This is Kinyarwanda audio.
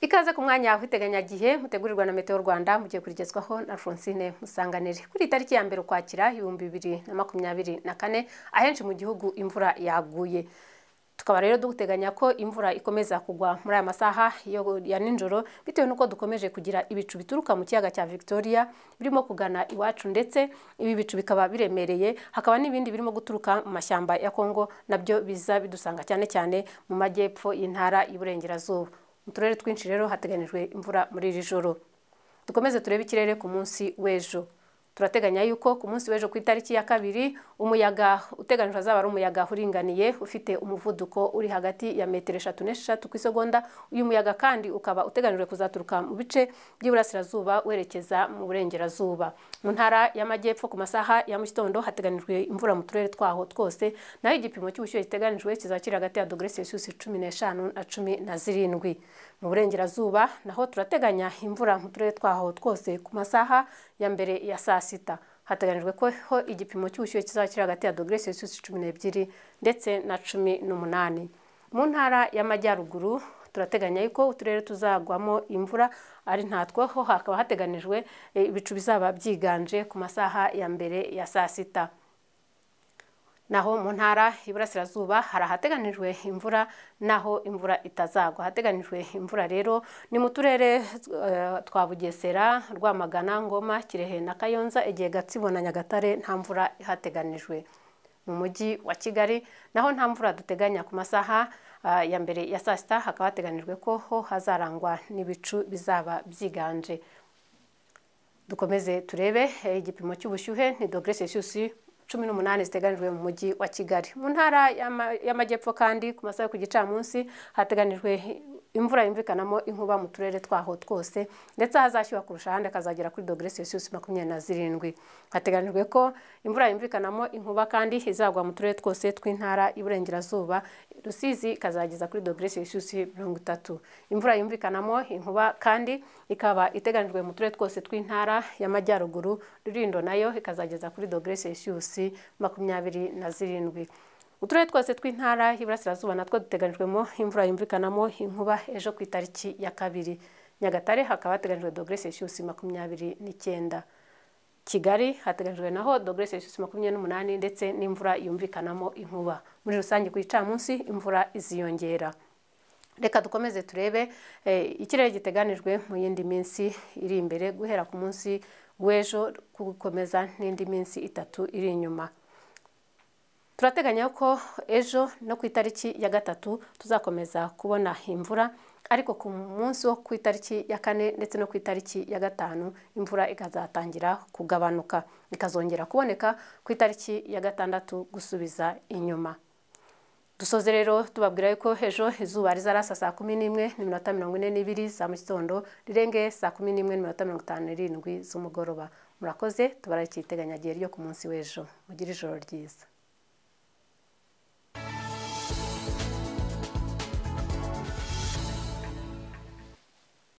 ikaza ku mwanya wawe w'iteganyagihe mutegurirwa na meteo rwanda mugiye kurigezwaho na Francine musanganire kuri tariki ya mbere ukwakira ibihumbi bibiri na makumyabiri na kane ahenshi mu gihugu imvura yaguye tukaba rero duteganya ko imvura ikomeza kugwa muri aya masaha ya nijoro bitewe n'uko dukomeje kugira ibicu bituruka mu kiyaga cya victoria birimo kugana iwacu ndetse ibi bicu bikaba biremereye hakaba n'ibindi birimo guturuka mu mashyamba ya kongo nabyo biza bidusanga cyane cyane mu majyepfo y'intara y'iburengerazuba mu turere twinshi rero hateganyijwe imvura muri iri joro dukomeze turebe ikirere ku munsi w'ejo turateganya yuko ku munsi w'ejo ku itariki ya kabiri umuyaga uteganijwe azaba ari umuyaga uringaniye ufite umuvuduko uri hagati ya metero eshatu n'eshatu ku isegonda uyu muyaga kandi ukaba uteganijwe kuzaturuka mu bice by'iburasirazuba werekeza mu burengerazuba mu ntara y'amajyepfo ku masaha ya mu gitondo hateganijwe imvura mu turere twaho twose naho igipimo cy'ubushyuhe giteganijwe kizakiri hagati ya dogere celsius cumi n'eshanu na cumi na zirindwi mu burengerazuba naho turateganya imvura mu turere twaho twose ku masaha ya mbere ya saa sita hateganyijwe ko igipimo cy'ubushyuhe kizaba hagati ya dogere selisiyusi cumi n'ebyiri ndetse na cumi n'umunani mu ntara y'amajyaruguru turateganya yuko uturere tuzagwamo imvura ari ntatwo ho hakaba hateganijwe eh, ibicu bizaba byiganje ku masaha ya mbere ya saa sita naho mu ntara y'iburasirazuba hari ahateganijwe imvura naho imvura itazagwa hateganijwe imvura rero ni mu turere eh, twa bugesera rwamagana ngoma kirehe na kayonza igihe gatsibo na nyagatare nta mvura ihateganijwe mu mujyi wa kigali naho nta mvura duteganya ku masaha eh, ya mbere ya saa sita hakaba hateganijwe ko ho hazarangwa n'ibicu bizaba byiganje dukomeze turebe eh, igipimo cy'ubushyuhe ni dogere celsius cumi n'umunani ziteganijwe mu mujyi wa kigali mu ntara y'amajyepfo kandi ku masaha yo ku gicamunsi hateganijwe imvura yumvikanamo inkuba mu turere twaho twose ndetse ahazashyuha kurusha ahandi akazagera kuri dogere celsius makumyabiri na zirindwi hateganijwe ko imvura yumvikanamo inkuba kandi izagwa mu turere twose tw'intara y'iburengerazuba rusizi ikazageza kuri dogere selisiyusi mirongo itatu imvura yumvikanamo inkuba kandi ikaba iteganyijwe mu turere twose tw'intara y'amajyaruguru rurindo nayo ikazageza kuri dogere selisiyusi makumyabiri na zirindwi uturere twose tw'intara y'iburasirazuba natwo duteganijwemo imvura yumvikanamo inkuba ejo ku itariki ya kabiri nyagatare hakaba hateganijwe dogere selisiyusi makumyabiri n'icyenda kigali hateganyijwe naho dogere celsius makumyabiri n'umunani ndetse n'imvura yumvikanamo inkuba muri rusange ku gicamunsi imvura iziyongera reka dukomeze turebe eh, ikirere giteganijwe mu yindi minsi iri imbere guhera ku munsi w'ejo gukomeza n'indi minsi itatu iri inyuma turateganya ko ejo no ku itariki ya gatatu tuzakomeza kubona imvura ariko ku munsi wo ku itariki ya kane ndetse no ku itariki ya gatanu imvura ikazatangira kugabanuka ikazongera kuboneka ku itariki ya gatandatu gusubiza inyuma dusoze rero tubabwira yuko ejo izuba rizarasa saa kumi n'imwe n'iminota mirongo ine n'ibiri za mu gitondo rirenge saa kumi n'imwe n'iminota mirongo itanu n'irindwi z'umugoroba murakoze tubara icyiteganyagihe ryo ku munsi w'ejo mugire ijoro ryiza